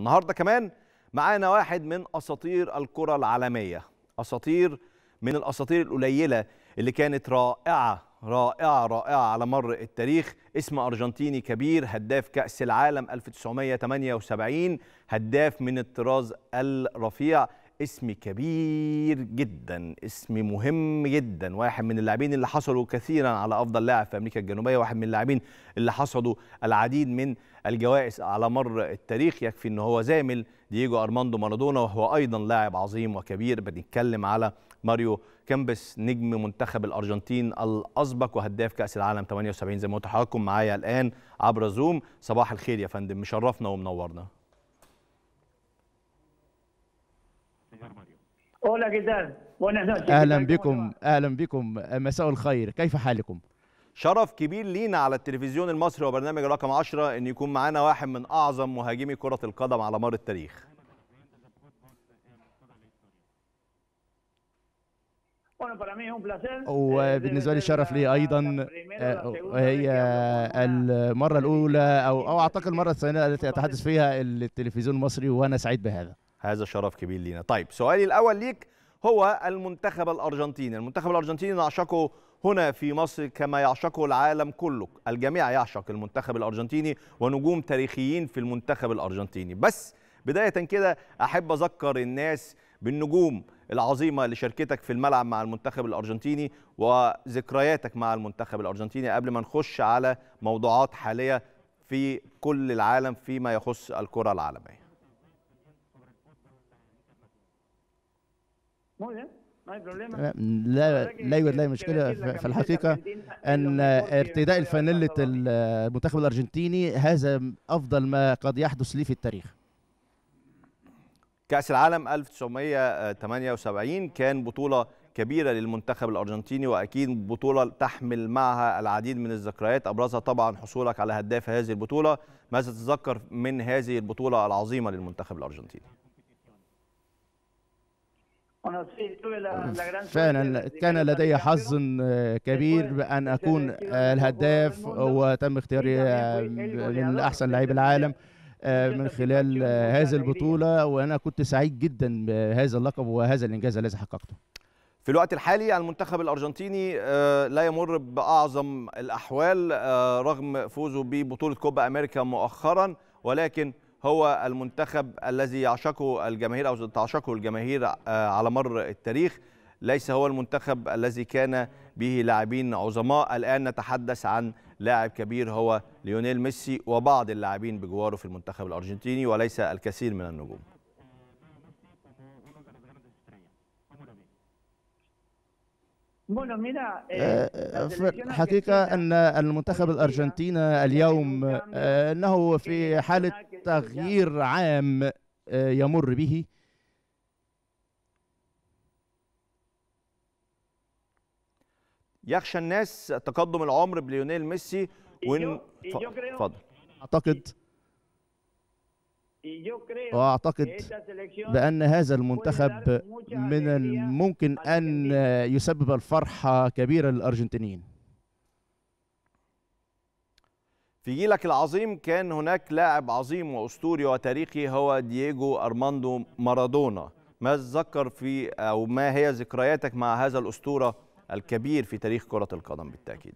النهارده كمان معانا واحد من اساطير الكره العالميه اساطير من الاساطير القليله اللي كانت رائعه رائعه رائعه على مر التاريخ اسم ارجنتيني كبير هداف كاس العالم 1978 هداف من الطراز الرفيع اسم كبير جدا اسم مهم جدا واحد من اللاعبين اللي حصلوا كثيرا على افضل لاعب في امريكا الجنوبيه واحد من اللاعبين اللي حصدوا العديد من الجوائز على مر التاريخ يكفي ان هو زامل دييجو ارماندو مارادونا وهو ايضا لاعب عظيم وكبير بنتكلم على ماريو كامبس نجم منتخب الارجنتين الاسبق وهداف كاس العالم 78 زي ما قلت معايا الان عبر زوم صباح الخير يا فندم مشرفنا ومنورنا هولا ¿qué اهلا بكم اهلا بكم مساء الخير كيف حالكم شرف كبير لينا على التلفزيون المصري وبرنامج رقم 10 ان يكون معانا واحد من اعظم مهاجمي كره القدم على مر التاريخ eh, وبالنسبة لي شرف لي أيضا آه، هي المرة الأولى أو أو أعتقد المرة الثانية التي أتحدث فيها التلفزيون المصري وأنا سعيد بهذا هذا شرف كبير لينا طيب سؤالي الأول ليك هو المنتخب الأرجنتيني المنتخب الأرجنتيني نعشقه هنا في مصر كما يعشقه العالم كله الجميع يعشق المنتخب الأرجنتيني ونجوم تاريخيين في المنتخب الأرجنتيني بس بداية كده أحب أذكر الناس بالنجوم العظيمة لشركتك في الملعب مع المنتخب الأرجنتيني وذكرياتك مع المنتخب الأرجنتيني قبل ما نخش على موضوعات حالية في كل العالم فيما يخص الكرة العالمية لا لا, يوجد لا مشكله في الحقيقه ان ارتداء الفانيله المنتخب الارجنتيني هذا افضل ما قد يحدث لي في التاريخ كاس العالم 1978 كان بطوله كبيره للمنتخب الارجنتيني واكيد بطوله تحمل معها العديد من الذكريات ابرزها طبعا حصولك على هداف هذه البطوله ماذا تتذكر من هذه البطوله العظيمه للمنتخب الارجنتيني Ah, فعلا كان لدي حظ آه، كبير بان اكون الهداف وتم اختياري آه، من احسن لعيب العالم آه، من خلال هذه البطوله وانا كنت سعيد جدا بهذا اللقب وهذا الانجاز الذي حققته في الوقت الحالي المنتخب الارجنتيني لا يمر باعظم الاحوال رغم فوزه ببطوله كوبا امريكا مؤخرا ولكن هو المنتخب الذي يعشقه الجماهير أو تعشقه الجماهير آه، على مر التاريخ ليس هو المنتخب الذي كان به لاعبين عظماء الآن نتحدث عن لاعب كبير هو ليونيل ميسي وبعض اللاعبين بجواره في المنتخب الأرجنتيني وليس الكثير من النجوم حقيقة eh, آه، آه، في الحقيقة أن المنتخب الأرجنتيني اليوم آه، أنه في حالة تغيير عام يمر به يخشى الناس تقدم العمر بليونيل ميسي وإن اتفضل أعتقد وأعتقد بأن هذا المنتخب من الممكن أن يسبب الفرحة كبيرة للأرجنتينيين في جيلك العظيم كان هناك لاعب عظيم وأسطوري وتاريخي هو دييجو أرماندو مارادونا ما تذكر في أو ما هي ذكرياتك مع هذا الأسطورة الكبير في تاريخ كرة القدم بالتأكيد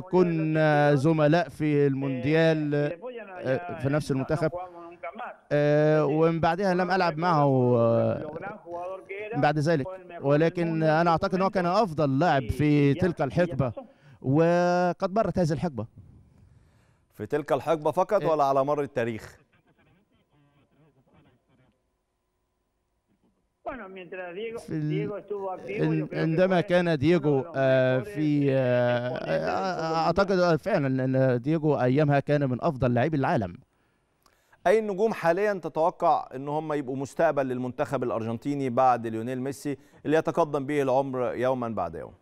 كنا زملاء في إيه، المونديال إيه، آه، آه، في نفس المنتخب آه، ومن بعدها لم ألعب معه بعد ذلك ولكن أنا أعتقد أنه كان أفضل لاعب إيه، في تلك الحقبة وقد مرت هذه الحقبة في تلك الحقبة فقط ولا على مر التاريخ؟ Bueno, mientras Diego, Diego estuvo activo. Yo عندما كان دييجو في اعتقد فعلا ان دييجو ايامها كان من افضل لاعبي العالم. اي النجوم حاليا تتوقع ان هم يبقوا مستقبل للمنتخب الارجنتيني بعد ليونيل ميسي اللي يتقدم به العمر يوما بعد يوم؟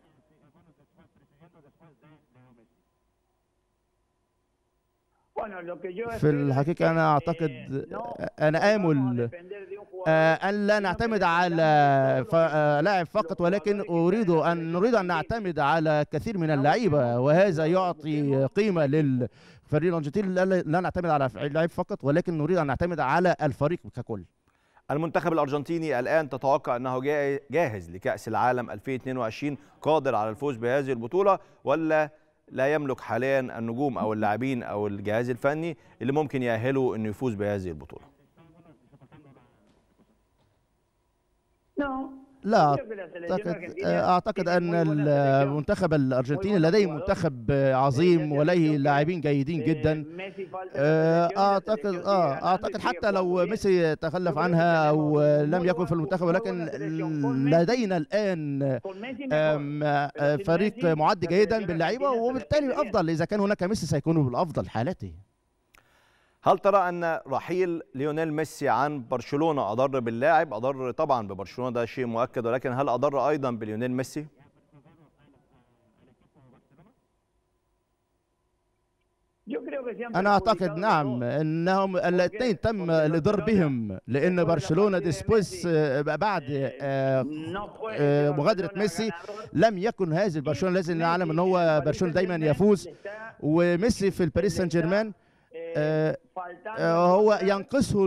في الحقيقة أنا أعتقد eh, أنا آمل آه، أن لا نعتمد على آه، لاعب فقط ولكن أريد أن نريد أن نعتمد على كثير من اللعيبة وهذا يعطي قيمة للفريق الأرجنتيني لا نعتمد على لاعب فقط ولكن نريد أن نعتمد على الفريق ككل المنتخب الارجنتيني الان تتوقع انه جاهز لكاس العالم 2022 قادر على الفوز بهذه البطوله ولا لا يملك حاليا النجوم او اللاعبين او الجهاز الفني اللي ممكن يأهله انه يفوز بهذه البطوله لا أعتقد, أعتقد آه، أن المنتخب الأرجنتيني لديه منتخب إيه، إيه، إيه، عظيم ولديه لاعبين جيدين جدا آه، أعتقد آه أعتقد حتى لو ميسي تخلف عنها أو لم يكن في المنتخب ولكن لدينا الآن آه، فريق معد جيدا باللعيبة وبالتالي الأفضل إذا كان هناك ميسي سيكون بالأفضل حالته هل ترى ان رحيل ليونيل ميسي عن برشلونه اضر باللاعب اضر طبعا ببرشلونه ده شيء مؤكد ولكن هل اضر ايضا بليونيل ميسي انا اعتقد نعم انهم الاثنين تم الاضرار بهم لان برشلونه ديسبوس بعد آه، مغادره ميسي لم يكن هذا برشلونه لازم نعلم ان هو برشلونه دايما يفوز وميسي في الباريس سان جيرمان آه، آه، هو ينقصه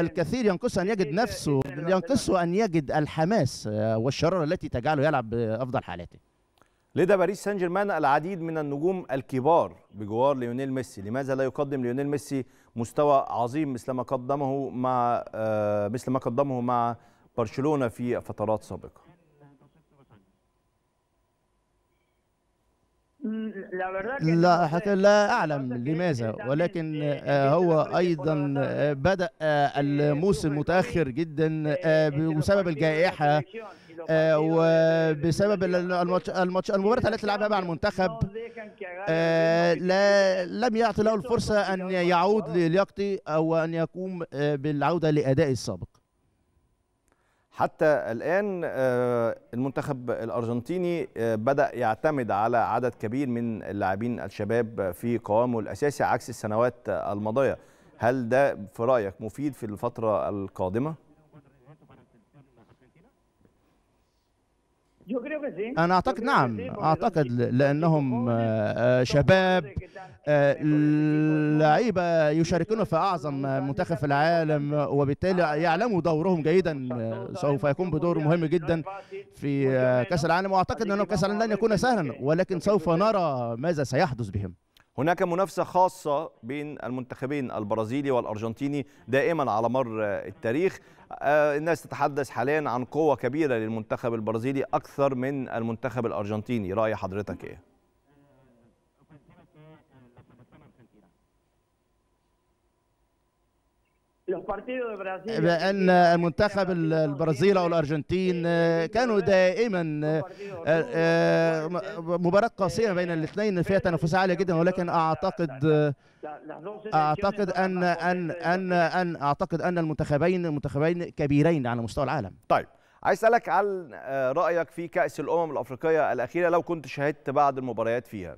الكثير ينقصه ان يجد نفسه ينقصه ان يجد الحماس آه، والشراره التي تجعله يلعب بافضل حالاته لدى باريس سان جيرمان العديد من النجوم الكبار بجوار ليونيل ميسي لماذا لا يقدم ليونيل ميسي مستوى عظيم مثل ما قدمه مع مثل ما قدمه مع برشلونه في فترات سابقه لا والله لا حتى لا أعلم لماذا ولكن هو أيضا بدأ الموسم متأخر جدا بسبب الجائحة وبسبب الماتش الماتش المباراه التي لعبها مع المنتخب لا لم يعطي له الفرصه ان يعود للياقته او ان يقوم بالعوده لادائه السابق حتى الآن آه، المنتخب الأرجنتيني آه، بدأ يعتمد على عدد كبير من اللاعبين الشباب في قوامه الأساسي عكس السنوات الماضية هل ده في رأيك مفيد في الفترة القادمة؟ أنا أعتقد نعم أعتقد لأنهم آه، آه، شباب آه، لعيبة يشاركون في أعظم منتخب في العالم وبالتالي يعلموا دورهم جيدا سوف يكون بدور مهم جدا في كأس العالم وأعتقد أنه كأس العالم لن يكون سهلا ولكن سوف نرى ماذا سيحدث بهم هناك منافسة خاصة بين المنتخبين البرازيلي والأرجنتيني دائما على مر التاريخ آه، الناس تتحدث حاليا عن قوة كبيرة للمنتخب البرازيلي أكثر من المنتخب الأرجنتيني رأي حضرتك إيه؟ بأن المنتخب البرازيل أو الأرجنتين eh, آه، eh, كانوا eh, دائما آه، آه، مباراة قاسية بين الاثنين فيها تنافسية عالية جدا ولكن أعتقد أعتقد أن أن أن أن أعتقد أن المنتخبين منتخبين كبيرين على مستوى العالم. طيب عايز أسألك عن رأيك في كأس الأمم الأفريقية الأخيرة لو كنت شاهدت بعض المباريات فيها.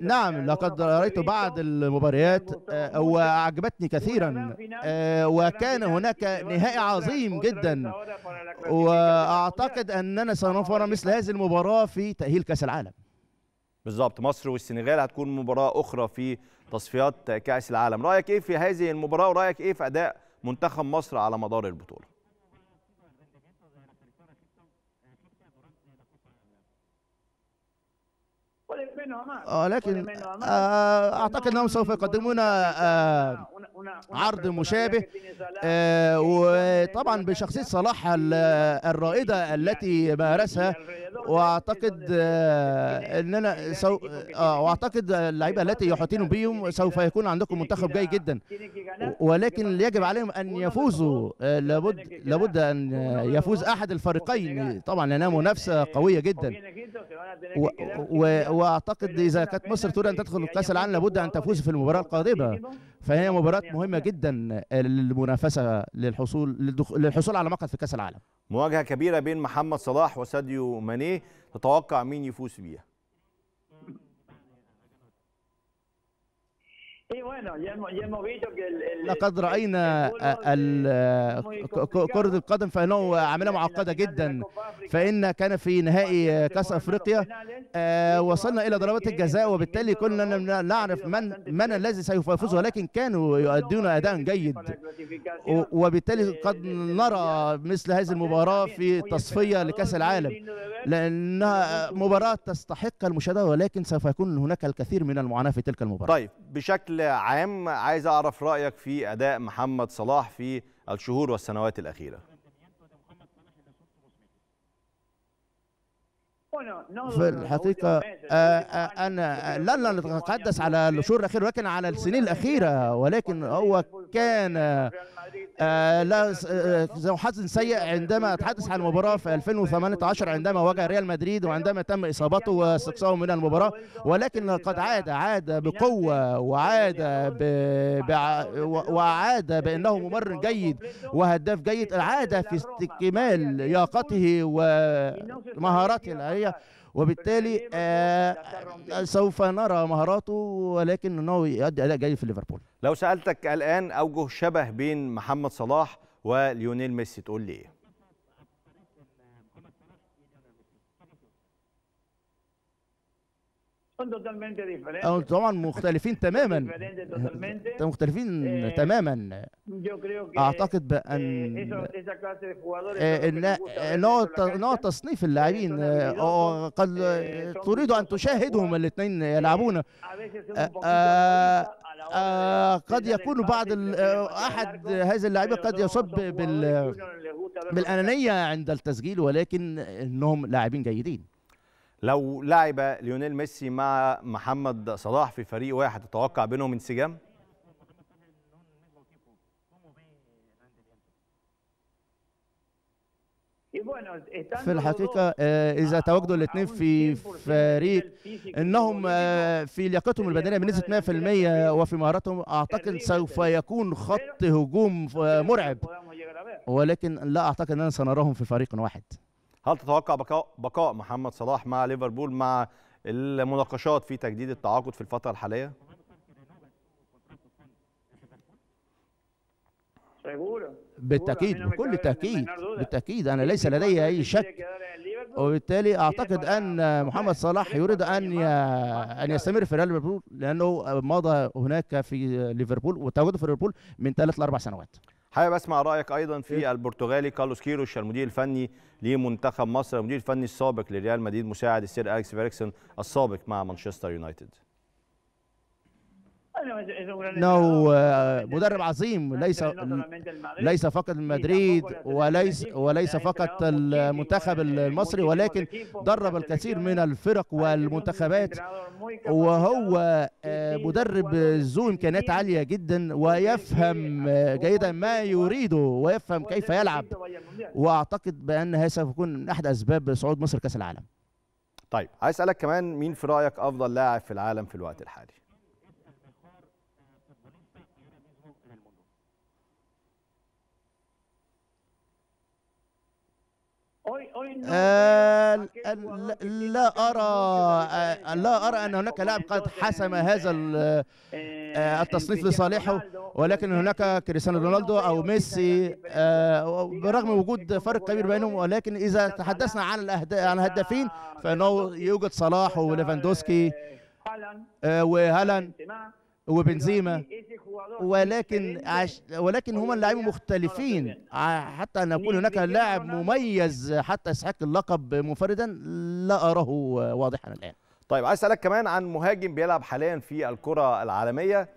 نعم آه، لقد رأيت بعض المباريات آه، آه، وأعجبتني كثيرا وكان هناك نهائي عظيم جدا وأعتقد أننا سنفر مثل هذه المباراة في تأهيل كأس العالم بالظبط مصر والسنغال هتكون مباراة أخرى في تصفيات كأس العالم رأيك إيه في هذه المباراة ورأيك إيه في أداء منتخب مصر على مدار البطولة منهم اه لكن منهم. آه، اعتقد انهم سوف يقدمون آه عرض مشابه وطبعا بشخصية صلاح الرائدة التي مارسها واعتقد اننا سو واعتقد اللعيبه التي يحيطون بهم سوف يكون عندكم منتخب جيد جدا ولكن يجب عليهم ان يفوزوا لابد لابد ان يفوز احد الفريقين طبعا لانها منافسه قويه جدا واعتقد اذا كانت مصر تريد ان تدخل كاس العالم لابد ان تفوز في المباراه القادمه فهي مباراة مهمة جدا آه، للمنافسة للحصول للحصول على مقعد في كأس العالم مواجهة كبيرة بين محمد صلاح وساديو ماني تتوقع مين يفوز بيها لقد راينا كره القدم فانه عامله معقده جدا فان كان في نهائي كاس افريقيا آه، وصلنا الى ضربات الجزاء وبالتالي كنا نعرف من من الذي سيفوز ولكن كانوا يؤدون اداء جيد وبالتالي eh, قد نرى مثل هذه المباراه في تصفيه لكاس العالم لانها مباراه تستحق المشاهده ولكن سوف يكون هناك الكثير من المعاناه في تلك المباراه طيب بشكل عام عايز اعرف رايك في اداء محمد صلاح في الشهور والسنوات الاخيره في الحقيقة آه، آه، أنا آه، لن نتحدث على الشهور الأخيرة ولكن على السنين الأخيرة ولكن هو كان آه، آه، ذو حظ سيء عندما اتحدث عن المباراه في 2018 عندما واجه ريال مدريد وعندما تم اصابته واستقصاءه من المباراه ولكن قد عاد عاد بقوه وعاد ب... ب... وعاد بانه ممرر جيد وهداف جيد عاد في استكمال لياقته ومهاراته العاليه وبالتالي آه سوف نرى مهاراته ولكن انه يؤدي اداء جيد في ليفربول لو سالتك الان اوجه شبه بين محمد صلاح وليونيل ميسي تقول لي ايه Oh, طبعا مختلفين تماما مختلفين eh، تماما اعتقد eh، بان eh، نوع تصنيف اللاعبين آه، آه، قد تريد ان تشاهدهم الاثنين يلعبون آه، قد يكون بعض احد هذه اللاعبين قد يصب بال بالانانيه عند التسجيل ولكن انهم لاعبين جيدين لو لعب ليونيل ميسي مع محمد صلاح في فريق واحد تتوقع بينهم انسجام؟ في الحقيقة آه، إذا تواجدوا الاثنين في فريق أنهم آه، في لياقتهم البدنية بنسبة 100% وفي مهاراتهم أعتقد سوف يكون خط هجوم آه، مرعب ولكن لا أعتقد أننا سنراهم في فريق واحد هل تتوقع بقاء بقاء محمد صلاح مع ليفربول مع المناقشات في تجديد التعاقد في الفتره الحاليه؟ بالتاكيد بكل تاكيد بالتاكيد انا ليس لدي اي شك وبالتالي اعتقد ان محمد صلاح يريد ان ان يستمر في ليفربول لانه مضى هناك في ليفربول وتواجده في ليفربول من ثلاث لاربع سنوات حابب اسمع رايك ايضا في إيه. البرتغالي كارلوس كيروش المدير الفني لمنتخب مصر المدير الفني السابق لريال مدريد مساعد السير اليكس فيريكسون السابق مع مانشستر يونايتد انه آه، مدرب عظيم ليس ليس فقط مدريد وليس وليس فقط المنتخب المصري ولكن درب الكثير من الفرق والمنتخبات وهو مدرب ذو امكانيات عاليه جدا ويفهم جيدا ما يريده ويفهم كيف يلعب واعتقد بان هذا سيكون احد اسباب صعود مصر كاس العالم طيب عايز اسالك كمان مين في رايك افضل لاعب في العالم في الوقت الحالي آه، لا أرى آه، آه، لا أرى أن هناك لاعب قد حسم هذا التصنيف لصالحه ولكن هناك كريستيانو رونالدو أو ميسي برغم وجود فرق كبير بينهم ولكن إذا تحدثنا عن عن الهدافين فإنه يوجد صلاح وليفاندوسكي وهالاند وبنزيما إيه ولكن عش... ولكن هما اللاعبين مختلفين حتى ان يكون هناك لاعب مميز حتى يستحق اللقب منفردا لا اراه واضحا الان طيب عايز اسالك كمان عن مهاجم بيلعب حاليا في الكره العالميه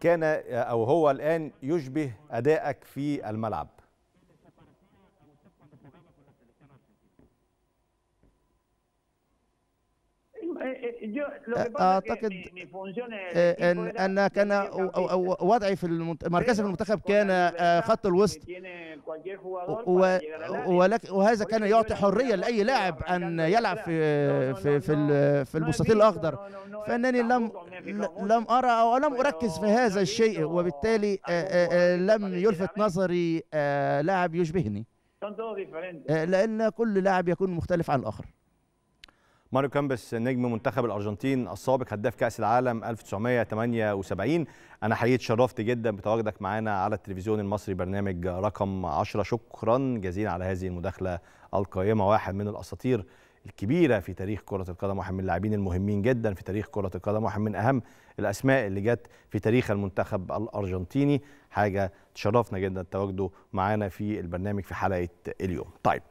كان او هو الان يشبه ادائك في الملعب اعتقد ان كان وضعي في مركزي إيه، في المنتخب كان خط الوسط وهذا كان يعطي حريه لاي لاعب ان يلعب في في في, في المستطيل الاخضر فانني لم لم ارى او لم اركز في هذا الشيء وبالتالي لم يلفت نظري آه، لاعب يشبهني لان كل لاعب يكون مختلف عن الاخر ماريو كامبس نجم منتخب الارجنتين السابق هداف كاس العالم 1978 انا حقيقي اتشرفت جدا بتواجدك معانا على التلفزيون المصري برنامج رقم 10 شكرا جزيلا على هذه المداخله القيمه واحد من الاساطير الكبيره في تاريخ كره القدم واحد من اللاعبين المهمين جدا في تاريخ كره القدم واحد من اهم الاسماء اللي جت في تاريخ المنتخب الارجنتيني حاجه تشرفنا جدا تواجده معانا في البرنامج في حلقه اليوم طيب